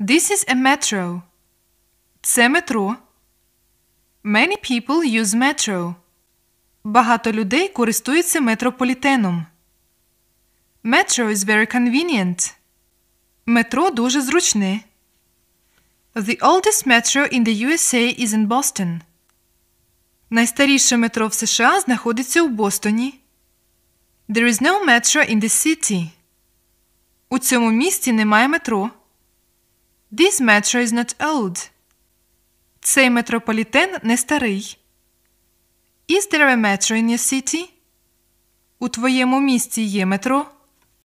This is a metro. Це метро. Many people use metro. Багато людей користуються метрополітеном. Metro is very convenient. Метро дуже зручне. The oldest metro in the USA is in Boston. Найстаріше метро в США знаходиться у Бостоні. There is no metro in the city. У цьому місті немає метро. This metro is not old. Цей метрополітен не старий. Is there a metro in your city? У твоєму місті є метро?